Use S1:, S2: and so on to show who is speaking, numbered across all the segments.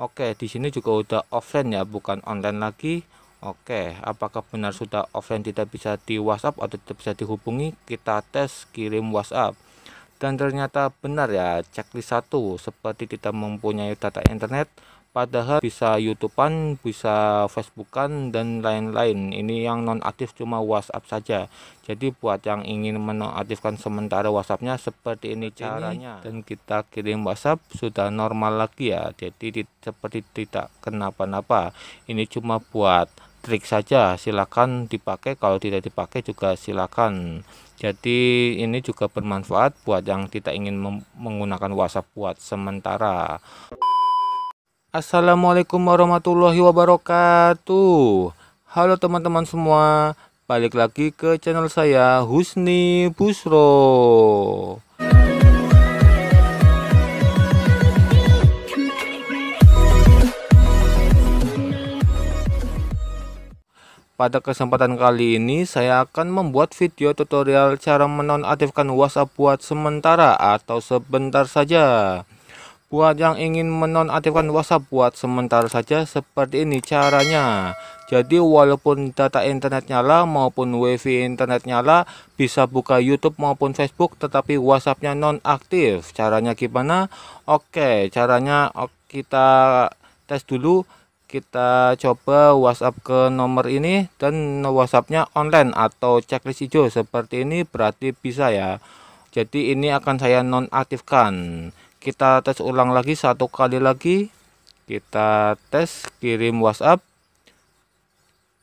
S1: Oke, di sini juga udah offline ya, bukan online lagi. Oke, apakah benar sudah offline tidak bisa di WhatsApp atau tidak bisa dihubungi? Kita tes kirim WhatsApp. Dan ternyata benar ya, checklist satu, seperti tidak mempunyai data internet, padahal bisa YouTube youtubean bisa Facebook facebookan dan lain-lain ini yang non aktif cuma whatsapp saja jadi buat yang ingin menonaktifkan sementara whatsappnya seperti ini caranya dan kita kirim whatsapp sudah normal lagi ya jadi seperti tidak kenapa-napa ini cuma buat trik saja silakan dipakai kalau tidak dipakai juga silakan jadi ini juga bermanfaat buat yang tidak ingin menggunakan WhatsApp buat sementara Assalamualaikum warahmatullahi wabarakatuh Halo teman-teman semua Balik lagi ke channel saya Husni Busro Pada kesempatan kali ini saya akan membuat video tutorial cara menonaktifkan WhatsApp buat sementara atau sebentar saja Buat yang ingin menonaktifkan WhatsApp buat sementara saja seperti ini caranya. Jadi walaupun data internet nyala maupun wifi internet nyala bisa buka YouTube maupun Facebook tetapi WhatsAppnya nonaktif. Caranya gimana? Oke, caranya kita tes dulu kita coba WhatsApp ke nomor ini dan WhatsAppnya online atau checklist hijau seperti ini berarti bisa ya jadi ini akan saya nonaktifkan kita tes ulang lagi satu kali lagi kita tes kirim WhatsApp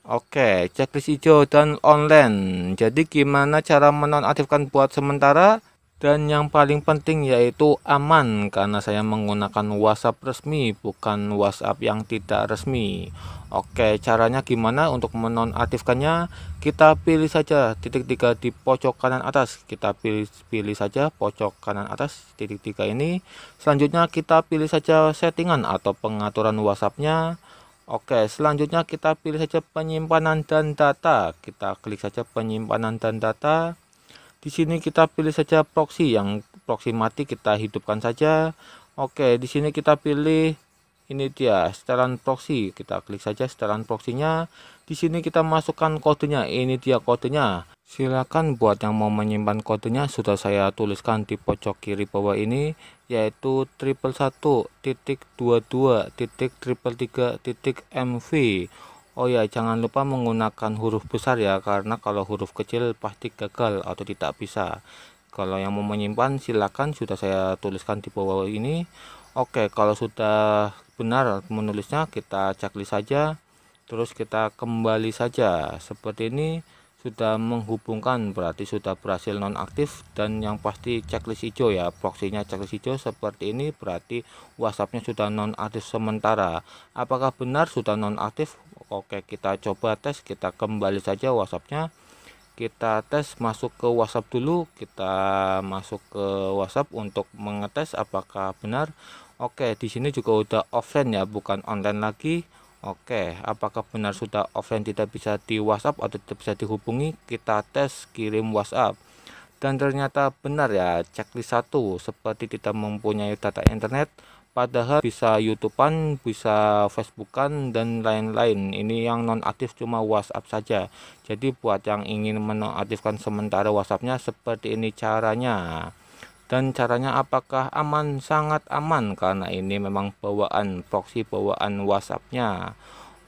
S1: Oke checklist hijau dan online jadi gimana cara menonaktifkan buat sementara dan yang paling penting yaitu aman karena saya menggunakan WhatsApp resmi bukan WhatsApp yang tidak resmi Oke caranya gimana untuk menonaktifkannya kita pilih saja titik tiga di pojok kanan atas kita pilih pilih saja pojok kanan atas titik tiga ini selanjutnya kita pilih saja settingan atau pengaturan WhatsAppnya Oke, selanjutnya kita pilih saja penyimpanan dan data. Kita klik saja penyimpanan dan data di sini kita pilih saja proxy yang proxy mati kita hidupkan saja oke di sini kita pilih ini dia setelan proxy kita klik saja setelan proxynya di sini kita masukkan kodenya ini dia kodenya silakan buat yang mau menyimpan kodenya sudah saya tuliskan di pojok kiri bawah ini yaitu triple satu titik dua dua titik triple tiga titik mv Oh ya, jangan lupa menggunakan huruf besar ya, karena kalau huruf kecil pasti gagal atau tidak bisa. Kalau yang mau menyimpan silakan sudah saya tuliskan di bawah ini. Oke, kalau sudah benar menulisnya kita checklist saja. Terus kita kembali saja. Seperti ini sudah menghubungkan berarti sudah berhasil nonaktif dan yang pasti checklist hijau ya proxynya checklist hijau seperti ini berarti WhatsAppnya sudah nonaktif sementara apakah benar sudah nonaktif Oke kita coba tes kita kembali saja WhatsAppnya kita tes masuk ke WhatsApp dulu kita masuk ke WhatsApp untuk mengetes apakah benar Oke di sini juga udah offline ya bukan online lagi Oke apakah benar sudah offline tidak bisa di WhatsApp atau tidak bisa dihubungi kita tes kirim WhatsApp dan ternyata benar ya checklist satu seperti tidak mempunyai data internet padahal bisa YouTubean, bisa Facebookan dan lain-lain. Ini yang nonaktif cuma WhatsApp saja. Jadi buat yang ingin menonaktifkan sementara WhatsAppnya seperti ini caranya. Dan caranya apakah aman? Sangat aman karena ini memang bawaan proxy bawaan WhatsAppnya.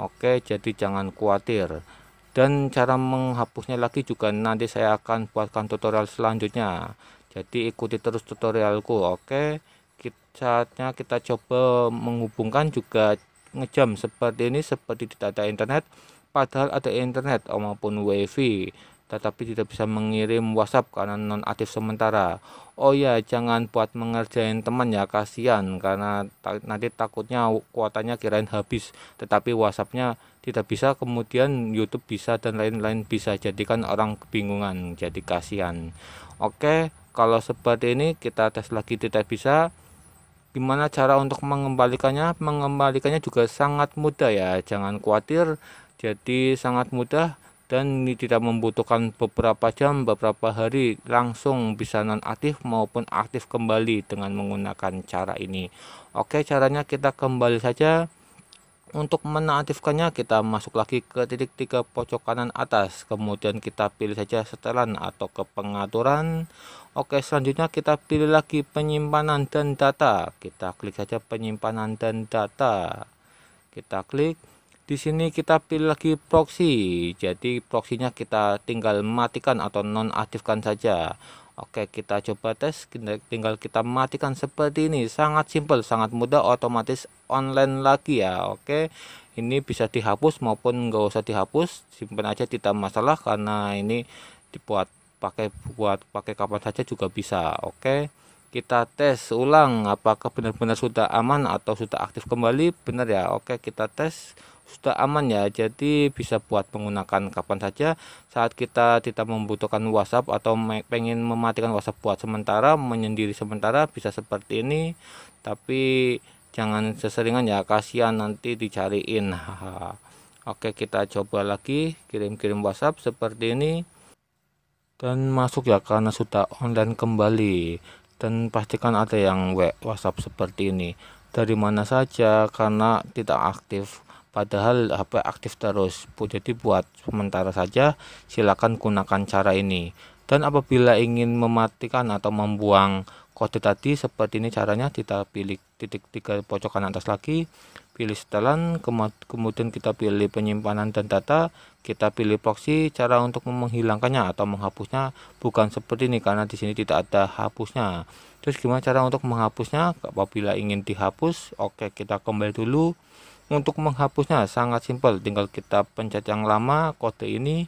S1: Oke, jadi jangan khawatir. Dan cara menghapusnya lagi juga nanti saya akan buatkan tutorial selanjutnya. Jadi ikuti terus tutorialku, oke? kita, saatnya kita coba menghubungkan juga ngejam seperti ini seperti di data internet padahal ada internet maupun wifi tetapi tidak bisa mengirim WhatsApp karena nonaktif sementara. Oh ya, jangan buat mengerjain teman ya, kasihan karena ta nanti takutnya kuotanya kirain habis, tetapi WhatsAppnya tidak bisa, kemudian YouTube bisa dan lain-lain bisa. Jadikan orang kebingungan, jadi kasihan. Oke, kalau seperti ini kita tes lagi tidak bisa. Gimana cara untuk mengembalikannya? Mengembalikannya juga sangat mudah ya. Jangan khawatir, jadi sangat mudah dan ini tidak membutuhkan beberapa jam, beberapa hari langsung bisa nonaktif maupun aktif kembali dengan menggunakan cara ini. Oke, caranya kita kembali saja untuk menonaktifkannya kita masuk lagi ke titik tiga pojok kanan atas kemudian kita pilih saja setelan atau ke pengaturan Oke selanjutnya kita pilih lagi penyimpanan dan data kita klik saja penyimpanan dan data kita klik di sini kita pilih lagi proxy jadi proxynya kita tinggal matikan atau nonaktifkan saja Oke kita coba tes tinggal kita matikan seperti ini sangat simpel sangat mudah otomatis online lagi ya oke ini bisa dihapus maupun nggak usah dihapus simpan aja tidak masalah karena ini dibuat pakai buat pakai kapan saja juga bisa oke kita tes ulang apakah benar-benar sudah aman atau sudah aktif kembali benar ya oke kita tes sudah aman ya jadi bisa buat menggunakan kapan saja saat kita tidak membutuhkan WhatsApp atau pengen mematikan WhatsApp buat sementara menyendiri sementara bisa seperti ini tapi jangan seseringan ya kasihan nanti dicariin Oke kita coba lagi kirim-kirim WhatsApp seperti ini dan masuk ya karena sudah online kembali dan pastikan ada yang WhatsApp seperti ini dari mana saja karena tidak aktif padahal HP aktif terus. Jadi buat sementara saja silakan gunakan cara ini. Dan apabila ingin mematikan atau membuang kode tadi seperti ini caranya kita pilih titik tiga pojok kanan atas lagi pilih setelan kemudian kita pilih penyimpanan dan data kita pilih proxy cara untuk menghilangkannya atau menghapusnya bukan seperti ini karena di sini tidak ada hapusnya terus gimana cara untuk menghapusnya apabila ingin dihapus oke kita kembali dulu untuk menghapusnya sangat simpel, tinggal kita pencet yang lama kode ini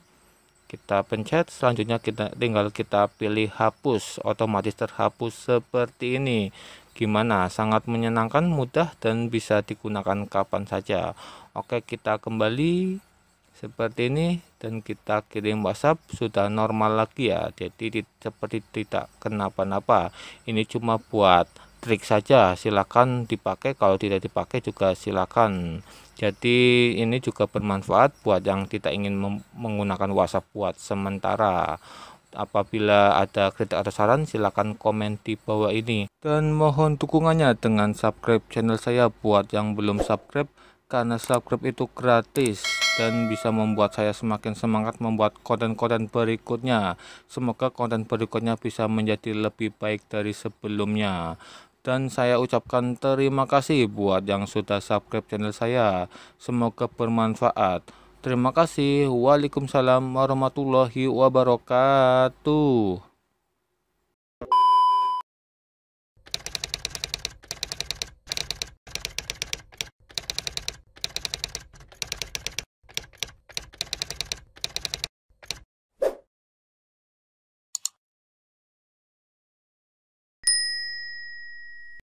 S1: kita pencet selanjutnya kita tinggal kita pilih hapus otomatis terhapus seperti ini gimana sangat menyenangkan mudah dan bisa digunakan kapan saja oke kita kembali seperti ini dan kita kirim WhatsApp sudah normal lagi ya jadi seperti tidak kenapa-napa ini cuma buat trik saja silakan dipakai kalau tidak dipakai juga silakan jadi ini juga bermanfaat buat yang tidak ingin menggunakan WhatsApp buat sementara apabila ada kritik atau saran silakan komen di bawah ini dan mohon dukungannya dengan subscribe channel saya buat yang belum subscribe karena subscribe itu gratis dan bisa membuat saya semakin semangat membuat konten-konten berikutnya. Semoga konten berikutnya bisa menjadi lebih baik dari sebelumnya. Dan saya ucapkan terima kasih buat yang sudah subscribe channel saya. Semoga bermanfaat. Terima kasih. Waalaikumsalam warahmatullahi wabarakatuh.